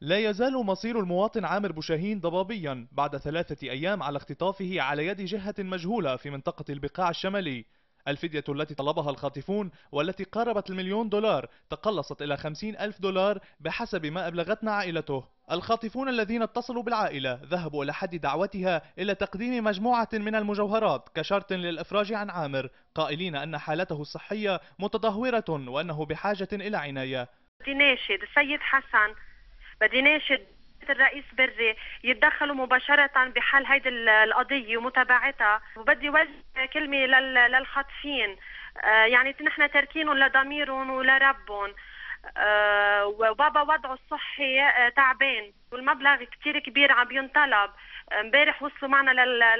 لا يزال مصير المواطن عامر بوشاهين ضبابيا بعد ثلاثة أيام على اختطافه على يد جهة مجهولة في منطقة البقاع الشمالي الفدية التي طلبها الخاطفون والتي قاربت المليون دولار تقلصت إلى خمسين ألف دولار بحسب ما أبلغتنا عائلته الخاطفون الذين اتصلوا بالعائلة ذهبوا إلى حد دعوتها إلى تقديم مجموعة من المجوهرات كشرط للإفراج عن عامر قائلين أن حالته الصحية متدهورة وأنه بحاجة إلى عناية دي ناشد السيد حسن بدي ناشد الرئيس بري يتدخلوا مباشرة بحل هذه القضية ومتابعتها وبدي وجه كلمة للخاطفين آه، يعني نحن تاركينهم لضميرهم ولربهم آه، وبابا وضعه الصحي آه، تعبان والمبلغ كتير كبير عم ينطلب امبارح وصلوا معنا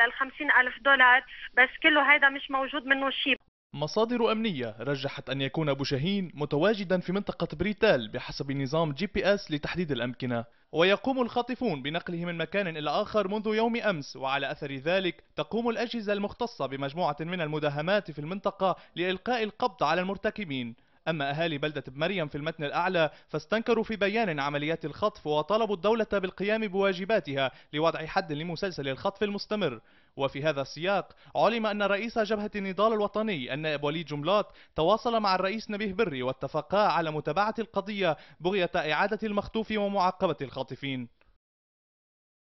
لل 50 ألف دولار بس كله هيدا مش موجود منه شيء مصادر أمنية رجحت أن يكون أبو شاهين متواجدا في منطقة بريتال بحسب نظام جي بي اس لتحديد الأمكنة ويقوم الخاطفون بنقله من مكان إلى آخر منذ يوم أمس وعلى أثر ذلك تقوم الأجهزة المختصة بمجموعة من المداهمات في المنطقة لإلقاء القبض على المرتكبين أما أهالي بلدة مريم في المتن الأعلى فاستنكروا في بيان عمليات الخطف وطلبوا الدولة بالقيام بواجباتها لوضع حد لمسلسل الخطف المستمر وفي هذا السياق علم أن رئيس جبهة النضال الوطني النائب وليد جملات تواصل مع الرئيس نبيه بري واتفقا على متابعة القضية بغية إعادة المخطوف ومعاقبة الخاطفين